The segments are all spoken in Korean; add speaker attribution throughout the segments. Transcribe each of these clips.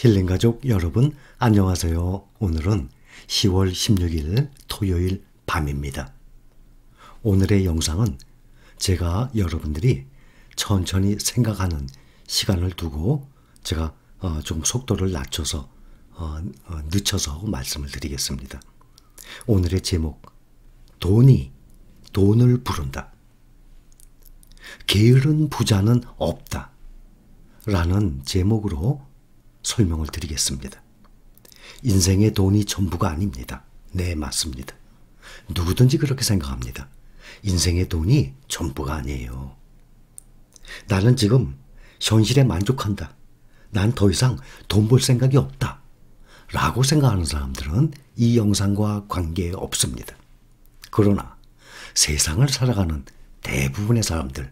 Speaker 1: 힐링 가족 여러분 안녕하세요. 오늘은 10월 16일 토요일 밤입니다. 오늘의 영상은 제가 여러분들이 천천히 생각하는 시간을 두고 제가 어, 조금 속도를 낮춰서 어, 어, 늦춰서 말씀을 드리겠습니다. 오늘의 제목 돈이 돈을 부른다. 게으른 부자는 없다. 라는 제목으로 설명을 드리겠습니다. 인생의 돈이 전부가 아닙니다. 네, 맞습니다. 누구든지 그렇게 생각합니다. 인생의 돈이 전부가 아니에요. 나는 지금 현실에 만족한다. 난 더 이상 돈 벌 생각이 없다. 라고 생각하는 사람들은 이 영상과 관계 없습니다. 그러나 세상을 살아가는 대부분의 사람들,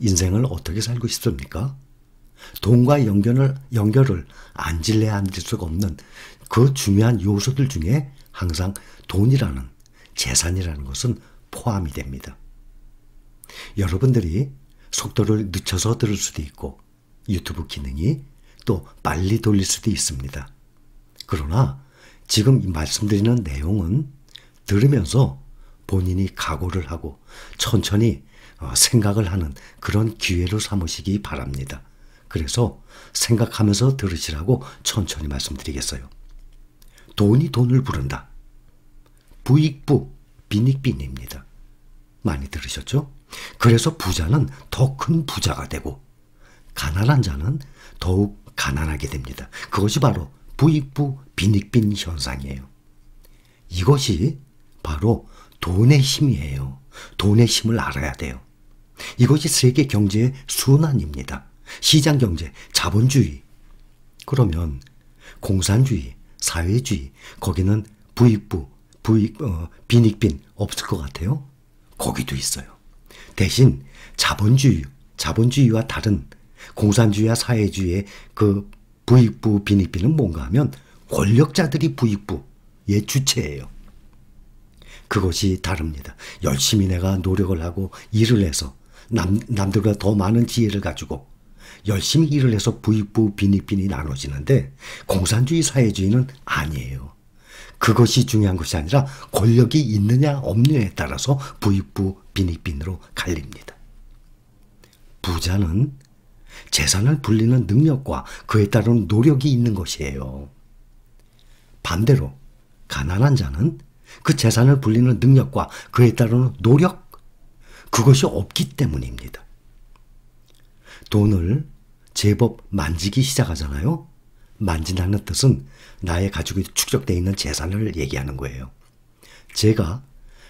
Speaker 1: 인생을 어떻게 살고 싶습니까? 돈과 연결을, 연결을 안 질래야 안질 수가 없는 그 중요한 요소들 중에 항상 돈이라는 재산이라는 것은 포함이 됩니다. 여러분들이 속도를 늦춰서 들을 수도 있고 유튜브 기능이 또 빨리 돌릴 수도 있습니다. 그러나 지금 말씀드리는 내용은 들으면서 본인이 각오를 하고 천천히 어, 생각을 하는 그런 기회로 삼으시기 바랍니다. 그래서 생각하면서 들으시라고 천천히 말씀드리겠어요. 돈이 돈을 부른다. 부익부 비익빈입니다 많이 들으셨죠? 그래서 부자는 더 큰 부자가 되고 가난한 자는 더욱 가난하게 됩니다. 그것이 바로 부익부 비익빈 현상이에요. 이것이 바로 돈의 힘이에요. 돈의 힘을 알아야 돼요. 이것이 세계 경제의 순환입니다. 시장 경제, 자본주의. 그러면 공산주의, 사회주의, 거기는 부익부, 부익, 어, 빈익빈 없을 것 같아요? 거기도 있어요. 대신 자본주의, 자본주의와 다른 공산주의와 사회주의의 그 부익부, 빈익빈은 뭔가 하면 권력자들이 부익부의 주체예요. 그것이 다릅니다. 열심히 내가 노력을 하고 일을 해서 남, 남들과더 많은 지혜를 가지고 열심히 일을 해서 부익부 빈익빈이 나눠지는데 공산주의 사회주의는 아니에요. 그것이 중요한 것이 아니라 권력이 있느냐 없느냐에 따라서 부익부 빈익빈으로 갈립니다. 부자는 재산을 불리는 능력과 그에 따른 노력이 있는 것이에요. 반대로 가난한 자는 그 재산을 불리는 능력과 그에 따르 노력 그것이 없기 때문입니다. 돈을 제법 만지기 시작하잖아요. 만진다는 뜻은 나의 가족이 축적되어 있는 재산을 얘기하는 거예요. 제가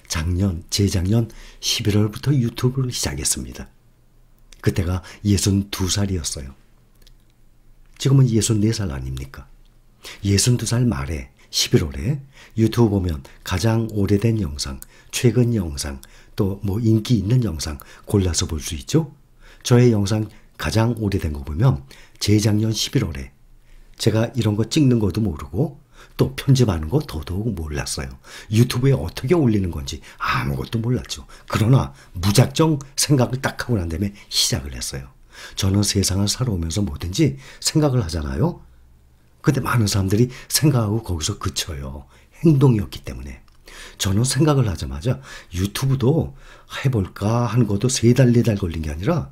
Speaker 1: 작년, 재작년 11월부터 유튜브를 시작했습니다. 그때가 62살이었어요. 지금은 64살 아닙니까? 62살 말에 11월에 유튜브 보면 가장 오래된 영상, 최근 영상, 또 뭐 인기 있는 영상 골라서 볼 수 있죠? 저의 영상 가장 오래된 거 보면 재작년 11월에 제가 이런 거 찍는 것도 모르고 또 편집하는 거 더더욱 몰랐어요. 유튜브에 어떻게 올리는 건지 아무것도 몰랐죠. 그러나 무작정 생각을 딱 하고 난 다음에 시작을 했어요. 저는 세상을 살아오면서 뭐든지 생각을 하잖아요. 근데 많은 사람들이 생각하고 거기서 그쳐요. 행동이었기 때문에. 저는 생각을 하자마자 유튜브도 해볼까 하는 것도 세 달, 네 달 걸린 게 아니라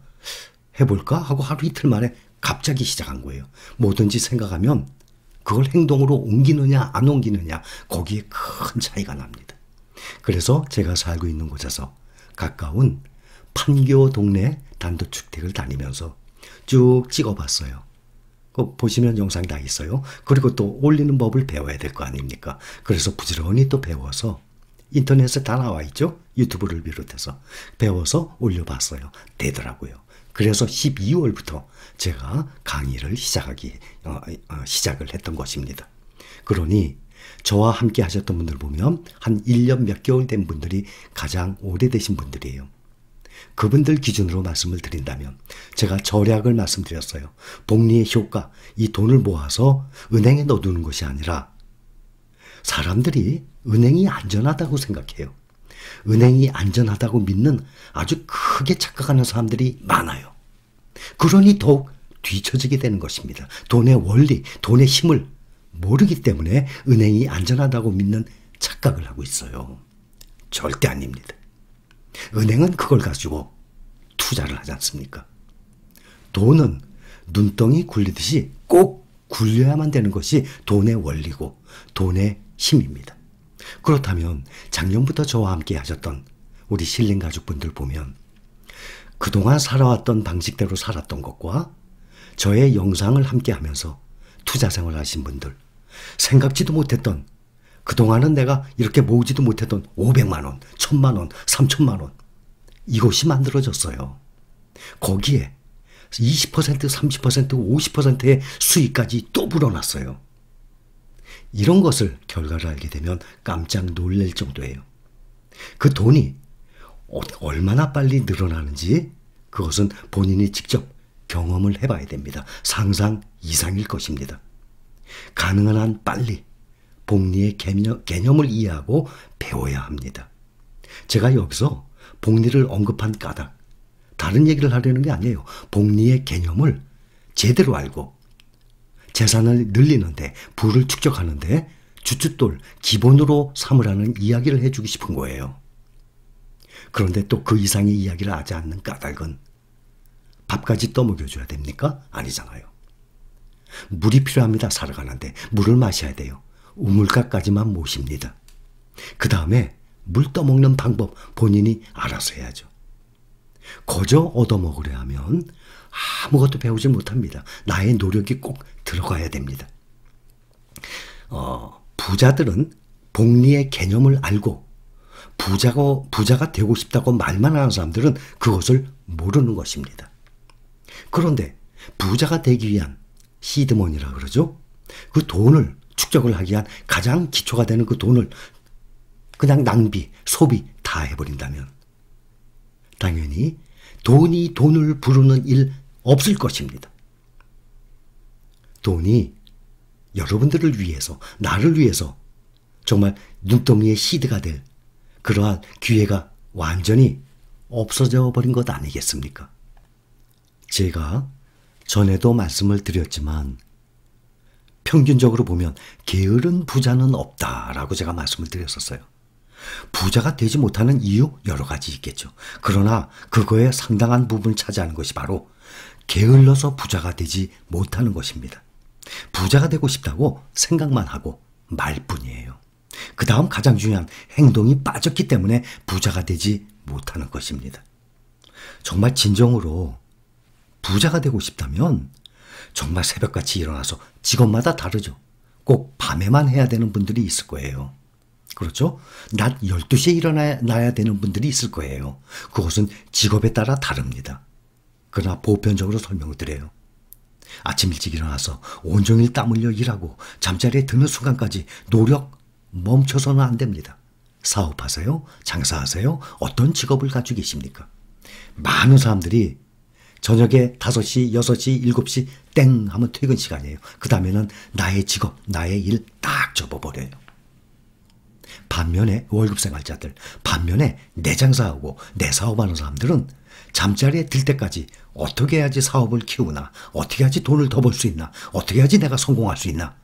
Speaker 1: 해볼까 하고 하루 이틀 만에 갑자기 시작한 거예요. 뭐든지 생각하면 그걸 행동으로 옮기느냐 안 옮기느냐 거기에 큰 차이가 납니다. 그래서 제가 살고 있는 곳에서 가까운 판교 동네 단독주택을 다니면서 쭉 찍어봤어요. 그 보시면 영상 다 있어요. 그리고 또 올리는 법을 배워야 될 거 아닙니까? 그래서 부지런히 또 배워서 인터넷에 다 나와 있죠? 유튜브를 비롯해서 배워서 올려봤어요. 되더라고요. 그래서 12월부터 제가 강의를 시작하기 어, 어, 시작을 했던 것입니다. 그러니 저와 함께 하셨던 분들 보면 한 1년 몇 개월 된 분들이 가장 오래되신 분들이에요. 그분들 기준으로 말씀을 드린다면 제가 절약을 말씀드렸어요. 복리의 효과, 이 돈을 모아서 은행에 넣어두는 것이 아니라 사람들이 은행이 안전하다고 생각해요. 은행이 안전하다고 믿는 아주 크게 착각하는 사람들이 많아요. 그러니 더욱 뒤처지게 되는 것입니다. 돈의 원리, 돈의 힘을 모르기 때문에 은행이 안전하다고 믿는 착각을 하고 있어요. 절대 아닙니다. 은행은 그걸 가지고 투자를 하지 않습니까? 돈은 눈덩이 굴리듯이 꼭 굴려야만 되는 것이 돈의 원리고 돈의 힘입니다. 그렇다면 작년부터 저와 함께 하셨던 우리 신림 가족분들 보면 그동안 살아왔던 방식대로 살았던 것과 저의 영상을 함께 하면서 투자생활 하신 분들, 생각지도 못했던, 그동안은 내가 이렇게 모으지도 못했던 500만원, 1000만원, 3000만원, 이것이 만들어졌어요. 거기에 20%, 30%, 50%의 수익까지 또 불어났어요. 이런 것을 결과를 알게 되면 깜짝 놀랄 정도예요. 그 돈이 어, 얼마나 빨리 늘어나는지 그것은 본인이 직접 경험을 해봐야 됩니다. 상상 이상일 것입니다. 가능한 한 빨리 복리의 개념, 을 이해하고 배워야 합니다. 제가 여기서 복리를 언급한 까닭, 다른 얘기를 하려는 게 아니에요. 복리의 개념을 제대로 알고 재산을 늘리는데, 부를 축적하는데, 주춧돌 기본으로 삼으라는 이야기를 해주고 싶은 거예요. 그런데 또 그 이상의 이야기를 하지 않는 까닭은 밥까지 떠먹여줘야 됩니까? 아니잖아요. 물이 필요합니다. 살아가는데 물을 마셔야 돼요. 우물가까지만 모십니다. 그 다음에 물 떠먹는 방법 본인이 알아서 해야죠. 거저 얻어먹으려 하면 아무것도 배우지 못합니다. 나의 노력이 꼭 들어가야 됩니다. 어, 부자들은 복리의 개념을 알고 부자고, 부자가 되고 싶다고 말만 하는 사람들은 그것을 모르는 것입니다. 그런데 부자가 되기 위한 시드머니라 그러죠. 그 돈을 축적을 하기 위한 가장 기초가 되는 그 돈을 그냥 낭비, 소비 다 해버린다면 당연히 돈이 돈을 부르는 일 없을 것입니다. 돈이 여러분들을 위해서, 나를 위해서 정말 눈덩이의 시드가 될 그러한 기회가 완전히 없어져 버린 것 아니겠습니까? 제가 전에도 말씀을 드렸지만 평균적으로 보면 게으른 부자는 없다라고 제가 말씀을 드렸었어요. 부자가 되지 못하는 이유 여러 가지 있겠죠. 그러나 그거의 상당한 부분을 차지하는 것이 바로 게을러서 부자가 되지 못하는 것입니다. 부자가 되고 싶다고 생각만 하고 말뿐이에요. 그 다음 가장 중요한 행동이 빠졌기 때문에 부자가 되지 못하는 것입니다. 정말 진정으로 부자가 되고 싶다면 정말 새벽같이 일어나서 직업마다 다르죠. 꼭 밤에만 해야 되는 분들이 있을 거예요. 그렇죠? 낮 12시에 일어나야 되는 분들이 있을 거예요. 그것은 직업에 따라 다릅니다. 그러나 보편적으로 설명을 드려요. 아침 일찍 일어나서 온종일 땀 흘려 일하고 잠자리에 드는 순간까지 노력 멈춰서는 안 됩니다. 사업하세요? 장사하세요? 어떤 직업을 가지고 계십니까? 많은 사람들이 저녁에 5시, 6시, 7시 땡 하면 퇴근 시간이에요. 그 다음에는 나의 직업, 나의 일 딱 접어버려요. 반면에 월급 생활자들, 반면에 내 장사하고 내 사업하는 사람들은 잠자리에 들 때까지 어떻게 해야지 사업을 키우나, 어떻게 해야지 돈을 더 벌 수 있나, 어떻게 해야지 내가 성공할 수 있나,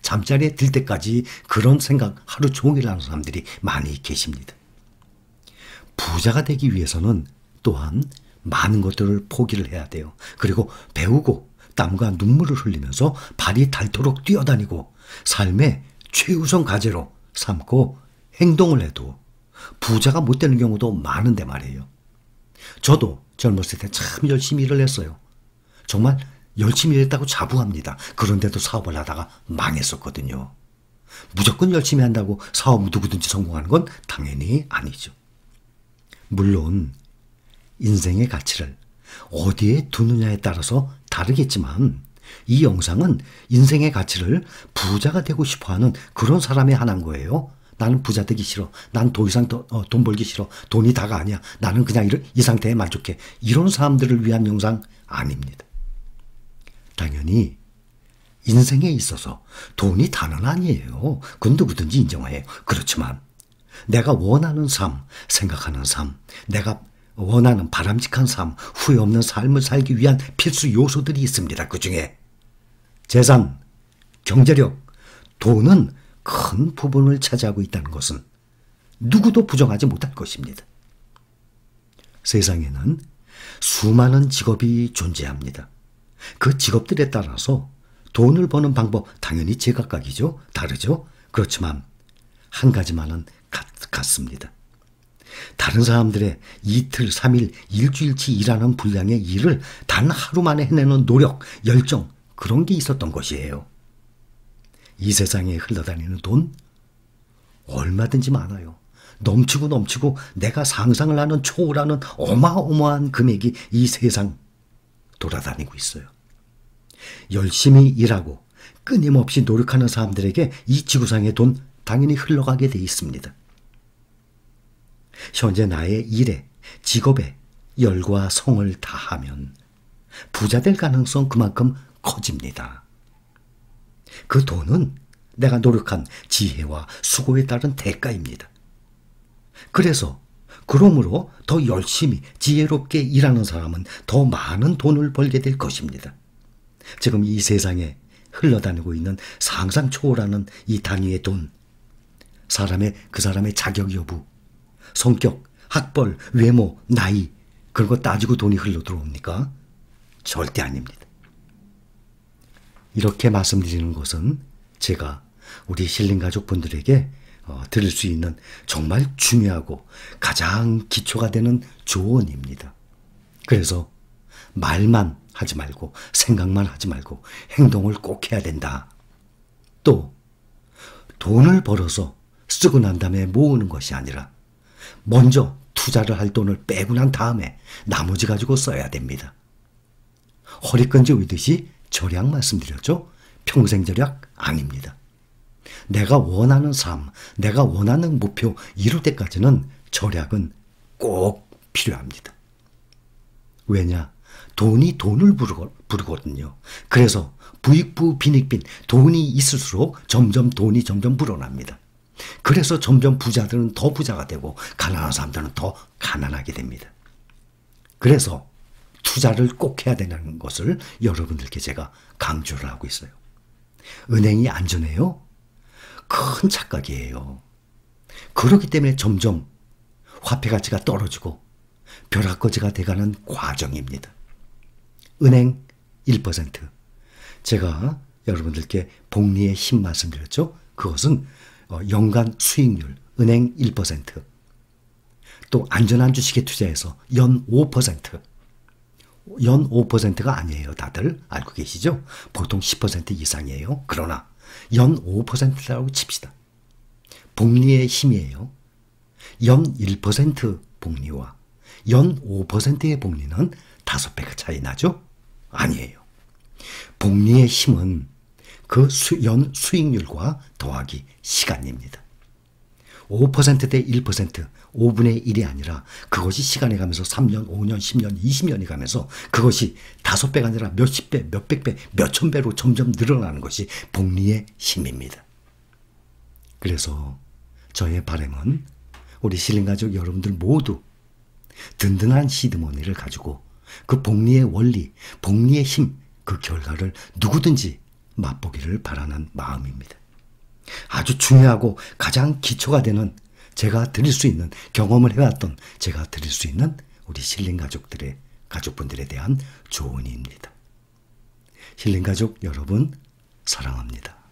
Speaker 1: 잠자리에 들 때까지 그런 생각 하루 종일 하는 사람들이 많이 계십니다. 부자가 되기 위해서는 또한 많은 것들을 포기를 해야 돼요. 그리고 배우고 땀과 눈물을 흘리면서 발이 닳도록 뛰어다니고 삶의 최우선 과제로 삼고 행동을 해도 부자가 못 되는 경우도 많은데 말이에요. 저도 젊었을 때 참 열심히 일을 했어요. 정말 열심히 일했다고 자부합니다. 그런데도 사업을 하다가 망했었거든요. 무조건 열심히 한다고 사업 누구든지 성공하는 건 당연히 아니죠. 물론 인생의 가치를 어디에 두느냐에 따라서 다르겠지만 이 영상은 인생의 가치를 부자가 되고 싶어하는 그런 사람의 하나인 거예요. 나는 부자 되기 싫어. 난 더 이상 더, 어, 돈 벌기 싫어. 돈이 다가 아니야. 나는 그냥 이런, 이 상태에 만족해. 이런 사람들을 위한 영상 아닙니다. 당연히 인생에 있어서 돈이 다는 아니에요. 그건 누구든지 인정해요. 그렇지만 내가 원하는 삶, 생각하는 삶, 내가 원하는 바람직한 삶, 후회 없는 삶을 살기 위한 필수 요소들이 있습니다. 그 중에 재산, 경제력, 돈은 큰 부분을 차지하고 있다는 것은 누구도 부정하지 못할 것입니다. 세상에는 수많은 직업이 존재합니다. 그 직업들에 따라서 돈을 버는 방법 당연히 제각각이죠. 다르죠. 그렇지만 한 가지만은 같, 같습니다. 다른 사람들의 이틀, 삼일, 일주일치 일하는 분량의 일을 단 하루 만에 해내는 노력, 열정, 그런 게 있었던 것이에요. 이 세상에 흘러다니는 돈 얼마든지 많아요. 넘치고 넘치고 내가 상상을 하는 초월하는 어마어마한 금액이 이 세상 돌아다니고 있어요. 열심히 일하고 끊임없이 노력하는 사람들에게 이 지구상의 돈 당연히 흘러가게 돼 있습니다. 현재 나의 일에, 직업에 열과 성을 다하면 부자 될 가능성 그만큼 커집니다. 그 돈은 내가 노력한 지혜와 수고에 따른 대가입니다. 그래서 그러므로 더 열심히 지혜롭게 일하는 사람은 더 많은 돈을 벌게 될 것입니다. 지금 이 세상에 흘러다니고 있는 상상 초월하는 이 단위의 돈, 사람의 그 사람의 자격 여부, 성격, 학벌, 외모, 나이 그런 거 따지고 돈이 흘러 들어옵니까? 절대 아닙니다. 이렇게 말씀드리는 것은 제가 우리 신림 가족분들에게 어, 들을 수 있는 정말 중요하고 가장 기초가 되는 조언입니다. 그래서 말만 하지 말고 생각만 하지 말고 행동을 꼭 해야 된다. 또 돈을 벌어서 쓰고 난 다음에 모으는 것이 아니라 먼저 투자를 할 돈을 빼고 난 다음에 나머지 가지고 써야 됩니다. 허리끈 지이듯이 절약 말씀드렸죠? 평생 절약 아닙니다. 내가 원하는 삶, 내가 원하는 목표 이룰 때까지는 절약은 꼭 필요합니다. 왜냐? 돈이 돈을 부르거, 든요 그래서 부익부 빈익빈 돈이 있을수록 점점 돈이 점점 불어납니다. 그래서 점점 부자들은 더 부자가 되고 가난한 사람들은 더 가난하게 됩니다. 그래서 투자를 꼭 해야 되는 것을 여러분들께 제가 강조를 하고 있어요. 은행이 안전해요? 큰 착각이에요. 그렇기 때문에 점점 화폐 가치가 떨어지고 벼락거지가 돼가는 과정입니다. 은행 1%. 제가 여러분들께 복리의 힘 말씀드렸죠? 그것은 어, 연간 수익률, 은행 1%. 또 안전한 주식에 투자해서 연 5%. 연 5%가 아니에요. 다들 알고 계시죠? 보통 10% 이상이에요. 그러나 연 5%라고 칩시다. 복리의 힘이에요. 연 1% 복리와 연 5%의 복리는 5배가 차이 나죠? 아니에요. 복리의 힘은 그 연 수익률과 더하기 시간입니다. 5%대 1%, 5분의 1이 아니라 그것이 시간이 가면서 3년, 5년, 10년, 20년이 가면서 그것이 5 배가 아니라 몇십 배, 몇백 배, 몇천 배로 점점 늘어나는 것이 복리의 힘입니다. 그래서 저의 바램은 우리 신림 가족 여러분들 모두 든든한 시드머니를 가지고 그 복리의 원리, 복리의 힘, 그 결과를 누구든지 맛보기를 바라는 마음입니다. 아주 중요하고 가장 기초가 되는 제가 드릴 수 있는 경험을 해왔던 제가 드릴 수 있는 우리 신린 가족들의 가족분들에 대한 조언입니다. 신린 가족 여러분 사랑합니다.